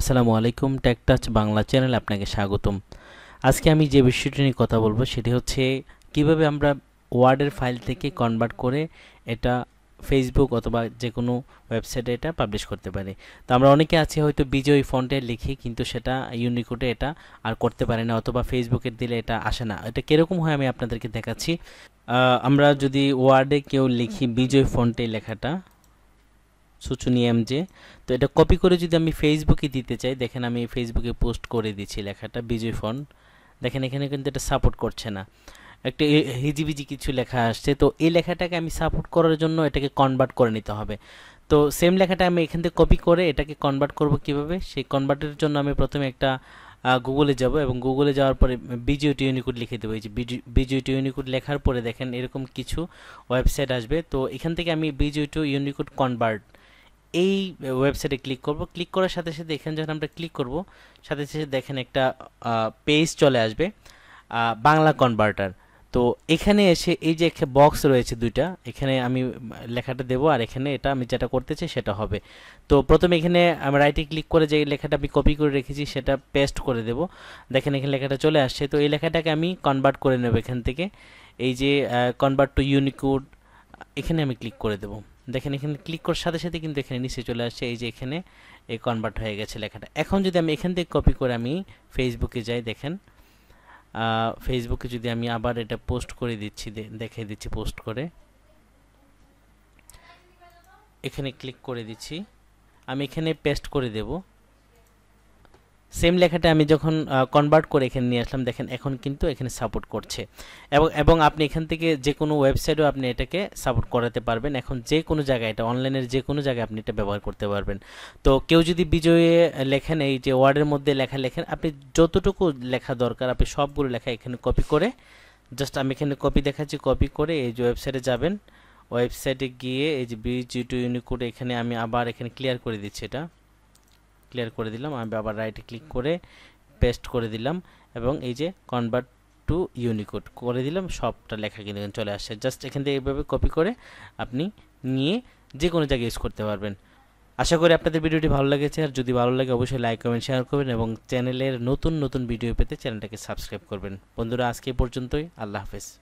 আসসালামু আলাইকুম touch Bangla channel আপনাকে স্বাগতম আজকে আমি যে বিষয়টি নিয়ে কথা বলবো সেটি হচ্ছে কিভাবে আমরা ওয়ার্ডের ফাইল থেকে কনভার্ট করে এটা ফেসবুক অথবা যে কোনো ওয়েবসাইটে এটা পাবলিশ করতে পারি তো আমরা অনেকে আছি হয়তো বিজয়ী ফন্টে লিখি কিন্তু সেটা ইউনিকোডে এটা আর করতে পারি না অথবা ফেসবুকে দিলে এটা আসে না এটা কীরকম হয় আমি আপনাদেরকে দেখাচ্ছি আমরা যদি ওয়ার্ডে কেউ লিখি বিজয় ফন্টে লেখাটা সূচনীয়াম যে তো এটা কপি করে যদি আমি ফেসবুকে দিতে চাই দেখেন আমি ফেসবুকে পোস্ট করে দিচ্ছি লেখাটা বিজয় ফোন দেখেন এখানে কিন্তু এটা সাপোর্ট করছে না একটা হিজিবিজি কিছু লেখা আসছে তো এই লেখাটাকে আমি সাপোর্ট করার জন্য এটাকে কনভার্ট করে নিতে হবে তো সেম লেখাটা আমি এখান থেকে কপি করে এটাকে কনভার্ট করব কিভাবে সেই কনভার্টের জন্য আমি প্রথমে একটা গুগলে যাব এবং গুগলে যাওয়ার পরে বিজিওটি ইউনিকোড লিখে দেবো এই যে বিজিওটি ইউনিকোড লেখার পরে দেখেন এরকম কিছু ওয়েবসাইট আসবে তো এখান থেকে আমি টু ইউনিকোড কনভার্ট এই ওয়েবসাইটে ক্লিক করব ক্লিক করার সাথে সাথে এখানে যখন আমরা ক্লিক করব সাথে সাথে দেখেন একটা পেজ চলে আসবে বাংলা কনভার্টার তো এখানে এসে এই যে একটা বক্স রয়েছে দুইটা এখানে আমি লেখাটা দেব আর এখানে এটা আমি যেটা করতে চাই সেটা হবে তো প্রথমে এখানে আমি রাইটে ক্লিক করে যে লেখাটা আমি কপি করে রেখেছি সেটা পেস্ট করে দেব দেখেন এখানে লেখাটা চলে আসছে তো এই লেখাটাকে আমি কনভার্ট করে নেব এখান থেকে এই যে কনভার্ট টু ইউনিকোড এখানে আমি ক্লিক করে দেবো দেখেন এখানে ক্লিক করার সাথে সাথে কিন্তু এখানে নিচে চলে আসছে এই যে এখানে এই কনভার্ট হয়ে গেছে লেখাটা এখন যদি আমি এখান থেকে কপি করে আমি ফেসবুকে যাই দেখেন ফেসবুকে যদি আমি আবার এটা পোস্ট করে দিচ্ছি দেখিয়ে দিচ্ছি পোস্ট করে এখানে ক্লিক করে দিচ্ছি আমি এখানে পেস্ট করে দেবো সেম লেখাটা আমি যখন কনভার্ট করে এখানে নিয়ে আসলাম দেখেন এখন কিন্তু এখানে সাপোর্ট করছে এবং এবং আপনি এখান থেকে যে কোনো ওয়েবসাইটেও আপনি এটাকে সাপোর্ট করাতে পারবেন এখন যে কোনো জায়গায় এটা অনলাইনের যে কোনো জায়গায় আপনি এটা ব্যবহার করতে পারবেন তো কেউ যদি বিজয়ে লেখেন এই যে ওয়ার্ডের মধ্যে লেখা লেখেন আপনি যতটুকু লেখা দরকার আপনি সবগুলো লেখা এখানে কপি করে জাস্ট আমি এখানে কপি দেখাচ্ছি কপি করে এই যে ওয়েবসাইটে যাবেন ওয়েবসাইটে গিয়ে এই যে বিজি টু ইউনিকোড এখানে আমি আবার এখানে ক্লিয়ার করে দিচ্ছি এটা ক্লিয়ার করে দিলাম আমি আবার রাইট ক্লিক করে পেস্ট করে দিলাম এবং এই যে কনভার্ট টু ইউনিকোড করে দিলাম সবটা লেখা কিন্তু চলে আসছে জাস্ট এখান থেকে এইভাবে কপি করে আপনি নিয়ে যে কোনো জায়গায় ইউজ করতে পারবেন আশা করি আপনাদের ভিডিওটি ভালো লেগেছে আর যদি ভালো লাগে অবশ্যই লাইক কমেন্ট শেয়ার করবেন এবং চ্যানেলের নতুন নতুন ভিডিও পেতে চ্যানেলটাকে সাবস্ক্রাইব করবেন বন্ধুরা আজকে পর্যন্তই আল্লাহ হাফেজ